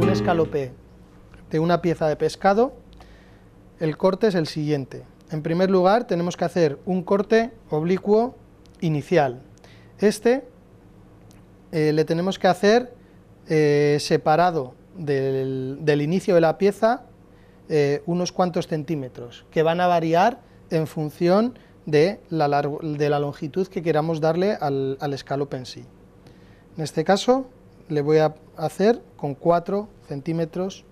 un escalope de una pieza de pescado, el corte es el siguiente. En primer lugar tenemos que hacer un corte oblicuo inicial. Este eh, le tenemos que hacer eh, separado del, inicio de la pieza eh, unos cuantos centímetros, que van a variar en función de la, longitud que queramos darle al, al escalope en sí. En este caso le voy a hacer con 4 centímetros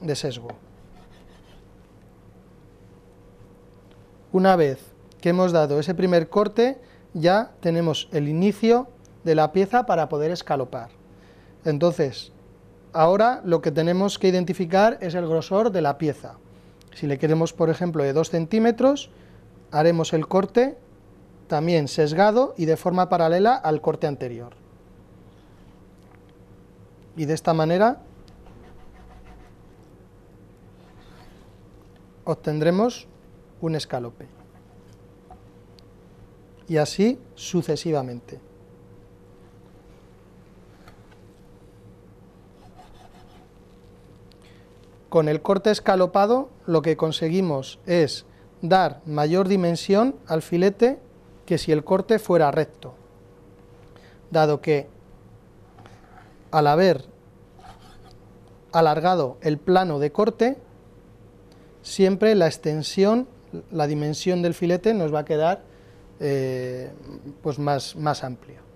de sesgo. Una vez que hemos dado ese primer corte, ya tenemos el inicio de la pieza para poder escalopar. Entonces, ahora lo que tenemos que identificar es el grosor de la pieza. Si le queremos, por ejemplo, de 2 centímetros, haremos el corte también sesgado y de forma paralela al corte anterior y de esta manera obtendremos un escalope. Y así sucesivamente. Con el corte escalopado lo que conseguimos es dar mayor dimensión al filete que si el corte fuera recto, dado que al haber alargado el plano de corte, siempre la extensión, la dimensión del filete nos va a quedar eh, pues más, más amplio.